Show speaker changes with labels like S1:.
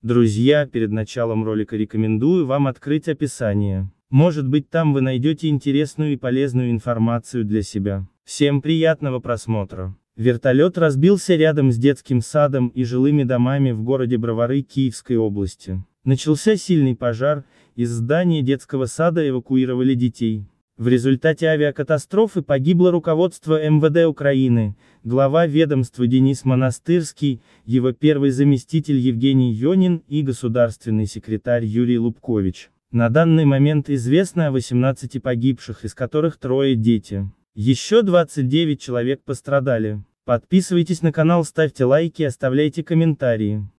S1: Друзья, перед началом ролика рекомендую вам открыть описание. Может быть там вы найдете интересную и полезную информацию для себя. Всем приятного просмотра. Вертолет разбился рядом с детским садом и жилыми домами в городе Бровары Киевской области. Начался сильный пожар, из здания детского сада эвакуировали детей. В результате авиакатастрофы погибло руководство МВД Украины, глава ведомства Денис Монастырский, его первый заместитель Евгений Йонин и государственный секретарь Юрий Лубкович. На данный момент известно о 18 погибших, из которых трое дети. Еще 29 человек пострадали. Подписывайтесь на канал, ставьте лайки, оставляйте комментарии.